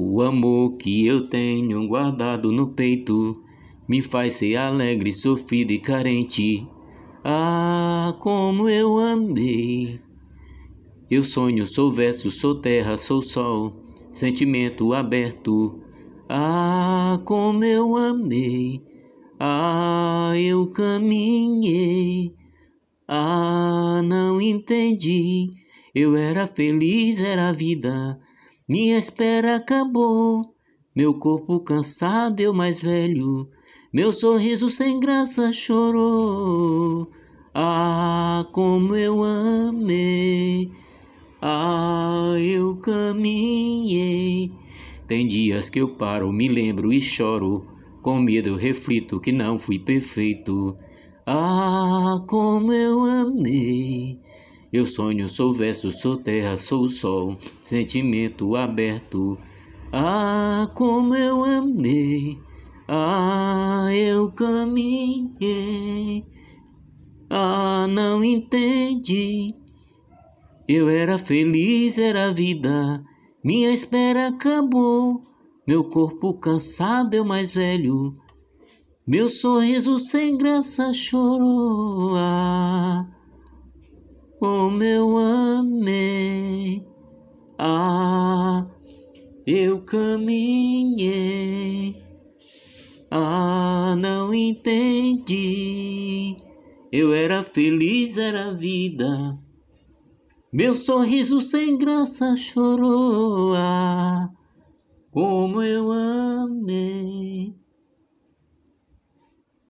O amor que eu tenho guardado no peito me faz ser alegre, sofrido e carente. Ah, como eu amei! Eu sonho, sou verso, sou terra, sou sol, sentimento aberto. Ah, como eu amei! Ah, eu caminhei. Ah, não entendi. Eu era feliz, era vida. Minha espera acabou, meu corpo cansado, eu mais velho, meu sorriso sem graça chorou. Ah, como eu amei, ah, eu caminhei. Tem dias que eu paro, me lembro e choro, com medo eu reflito que não fui perfeito. Ah, como eu amei. Eu sonho, sou verso, sou terra, sou sol, sentimento aberto. Ah, como eu amei! Ah, eu caminhei. Ah, não entendi. Eu era feliz, era a vida. Minha espera acabou. Meu corpo cansado, eu mais velho. Meu sorriso sem graça chorou. Ah, como oh, eu amei. Ah, eu caminhei. Ah, não entendi. Eu era feliz, era vida. Meu sorriso sem graça chorou. Ah, como eu amei